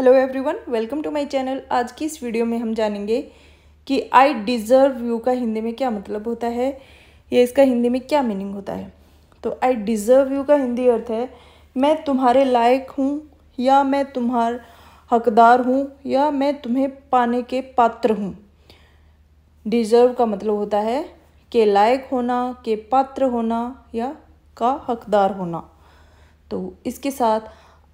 hello everyone welcome to my channel आज की इस वीडियो में हम जानेंगे कि आई डिज़र्व यू का हिंदी में क्या मतलब होता है या इसका हिंदी में क्या मीनिंग होता है तो आई डिज़र्व यू का हिंदी अर्थ है मैं तुम्हारे लायक हूँ या मैं तुम्हार हकदार हूँ या मैं तुम्हें पाने के पात्र हूँ डिज़र्व का मतलब होता है के लायक होना के पात्र होना या का हकदार होना तो इसके साथ